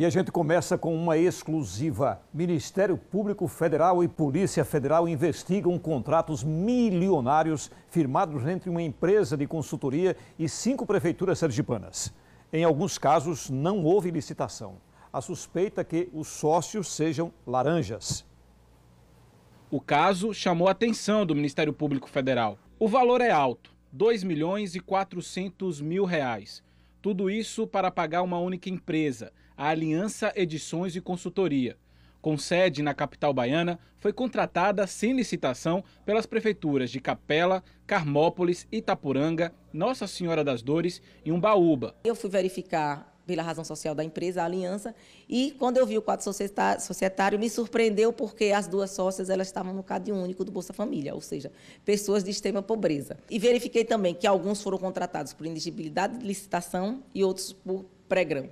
E a gente começa com uma exclusiva. Ministério Público Federal e Polícia Federal investigam contratos milionários firmados entre uma empresa de consultoria e cinco prefeituras sergipanas. Em alguns casos, não houve licitação. A suspeita é que os sócios sejam laranjas. O caso chamou a atenção do Ministério Público Federal. O valor é alto, 2 milhões e 400 mil reais. Tudo isso para pagar uma única empresa – a Aliança Edições e Consultoria. Com sede na capital baiana, foi contratada sem licitação pelas prefeituras de Capela, Carmópolis, Itapuranga, Nossa Senhora das Dores e Umbaúba. Eu fui verificar pela razão social da empresa, a aliança, e quando eu vi o quadro societário, me surpreendeu porque as duas sócias elas estavam no CAD único do Bolsa Família, ou seja, pessoas de extrema pobreza. E verifiquei também que alguns foram contratados por indigibilidade de licitação e outros por pregrão.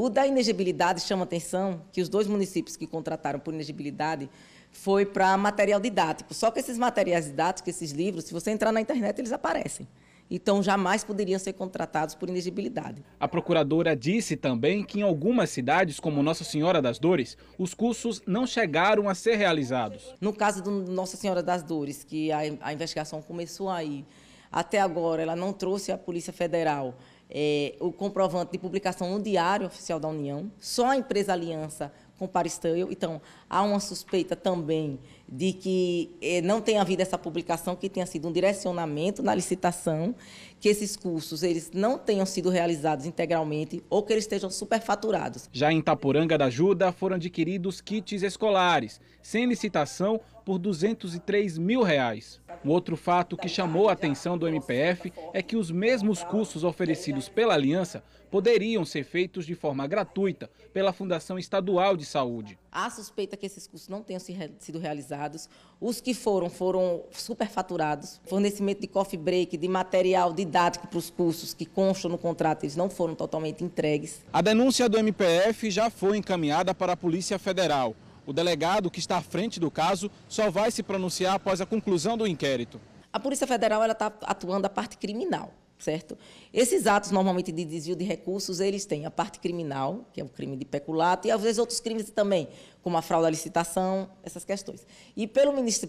O da inegibilidade chama atenção que os dois municípios que contrataram por inegibilidade foi para material didático. Só que esses materiais didáticos, esses livros, se você entrar na internet, eles aparecem. Então, jamais poderiam ser contratados por inegibilidade. A procuradora disse também que em algumas cidades, como Nossa Senhora das Dores, os cursos não chegaram a ser realizados. No caso do Nossa Senhora das Dores, que a, a investigação começou aí, até agora ela não trouxe a Polícia Federal é, o comprovante de publicação no Diário Oficial da União. Só a empresa Aliança com Paristão, Então, há uma suspeita também de que eh, não tenha havido essa publicação, que tenha sido um direcionamento na licitação, que esses cursos eles não tenham sido realizados integralmente ou que eles estejam superfaturados. Já em Tapuranga da Ajuda foram adquiridos kits escolares, sem licitação, por 203 mil reais. Um outro fato que chamou a atenção do MPF é que os mesmos cursos oferecidos pela Aliança poderiam ser feitos de forma gratuita pela Fundação Estadual de saúde? Há suspeita que esses custos não tenham sido realizados. Os que foram, foram superfaturados. Fornecimento de coffee break, de material didático para os cursos que constam no contrato, eles não foram totalmente entregues. A denúncia do MPF já foi encaminhada para a Polícia Federal. O delegado que está à frente do caso só vai se pronunciar após a conclusão do inquérito. A Polícia Federal está atuando a parte criminal certo? Esses atos normalmente de desvio de recursos, eles têm a parte criminal, que é o crime de peculato, e às vezes outros crimes também, como a fraude à licitação, essas questões. E pelo ministro,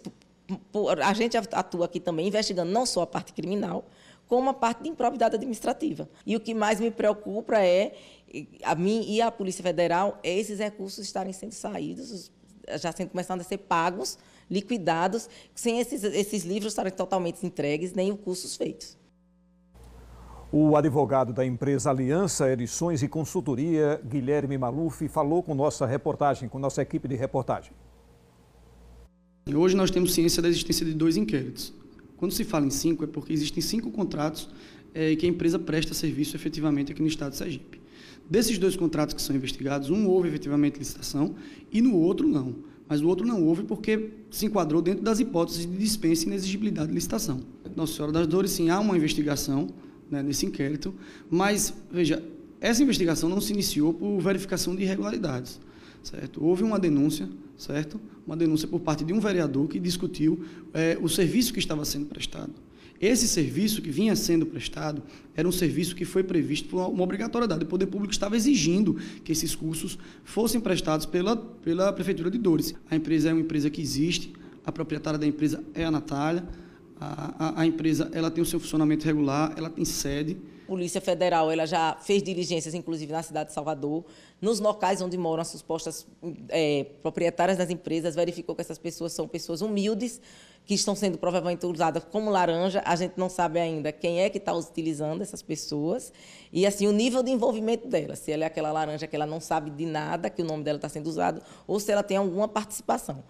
a gente atua aqui também investigando não só a parte criminal, como a parte de improbidade administrativa. E o que mais me preocupa é a mim e a Polícia Federal é esses recursos estarem sendo saídos, já sendo começando a ser pagos, liquidados, sem esses, esses livros estarem totalmente entregues, nem os cursos feitos. O advogado da empresa Aliança Edições e Consultoria, Guilherme Maluf, falou com nossa reportagem, com nossa equipe de reportagem. hoje nós temos ciência da existência de dois inquéritos. Quando se fala em cinco, é porque existem cinco contratos é, que a empresa presta serviço efetivamente aqui no estado de Sergipe. Desses dois contratos que são investigados, um houve efetivamente licitação e no outro não. Mas o outro não houve porque se enquadrou dentro das hipóteses de dispensa e inexigibilidade de licitação. Nossa Senhora das Dores, sim, há uma investigação né, nesse inquérito. Mas, veja, essa investigação não se iniciou por verificação de irregularidades. Certo? Houve uma denúncia, certo? Uma denúncia por parte de um vereador que discutiu é, o serviço que estava sendo prestado. Esse serviço que vinha sendo prestado era um serviço que foi previsto por uma obrigatoriedade. O poder público estava exigindo que esses cursos fossem prestados pela, pela Prefeitura de Dores. A empresa é uma empresa que existe, a proprietária da empresa é a Natália a, a, a, empresa ela tem o seu funcionamento regular, ela tem sede. Polícia Federal ela já fez diligências, inclusive na cidade de Salvador, nos locais onde moram as supostas é, proprietárias das empresas, verificou que essas pessoas são pessoas humildes, que estão sendo provavelmente usadas como laranja. A gente não sabe ainda quem é que está utilizando essas pessoas e assim o nível de envolvimento dela. Se ela é aquela laranja que ela não sabe de nada que o nome dela está sendo usado ou se ela tem alguma participação.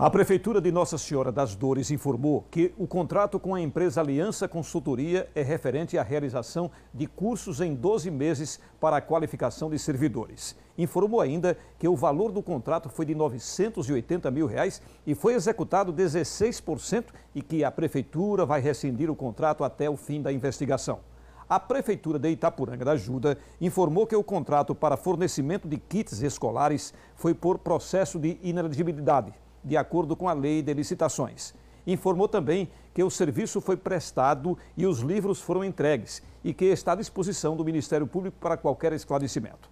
A Prefeitura de Nossa Senhora das Dores informou que o contrato com a empresa Aliança Consultoria é referente à realização de cursos em 12 meses para a qualificação de servidores. Informou ainda que o valor do contrato foi de R$ 980 mil reais e foi executado 16% e que a Prefeitura vai rescindir o contrato até o fim da investigação a Prefeitura de Itapuranga da Ajuda informou que o contrato para fornecimento de kits escolares foi por processo de ineligibilidade de acordo com a lei de licitações. Informou também que o serviço foi prestado e os livros foram entregues e que está à disposição do Ministério Público para qualquer esclarecimento.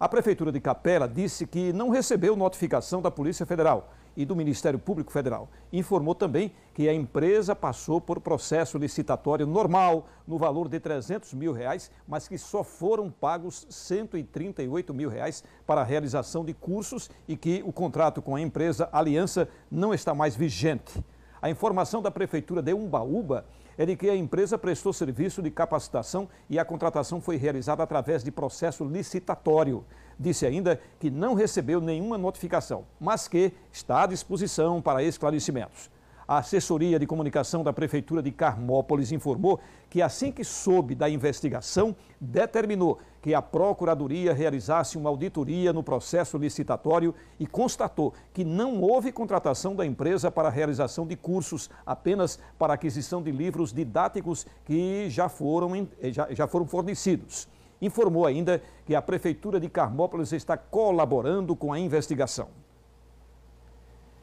A Prefeitura de Capela disse que não recebeu notificação da Polícia Federal e do Ministério Público Federal. Informou também que a empresa passou por processo licitatório normal no valor de 300 mil reais, mas que só foram pagos 138 mil reais para a realização de cursos e que o contrato com a empresa Aliança não está mais vigente. A informação da Prefeitura de Umbaúba é de que a empresa prestou serviço de capacitação e a contratação foi realizada através de processo licitatório. Disse ainda que não recebeu nenhuma notificação, mas que está à disposição para esclarecimentos. A assessoria de comunicação da Prefeitura de Carmópolis informou que, assim que soube da investigação, determinou que a Procuradoria realizasse uma auditoria no processo licitatório e constatou que não houve contratação da empresa para a realização de cursos, apenas para aquisição de livros didáticos que já foram, já, já foram fornecidos. Informou ainda que a Prefeitura de Carmópolis está colaborando com a investigação.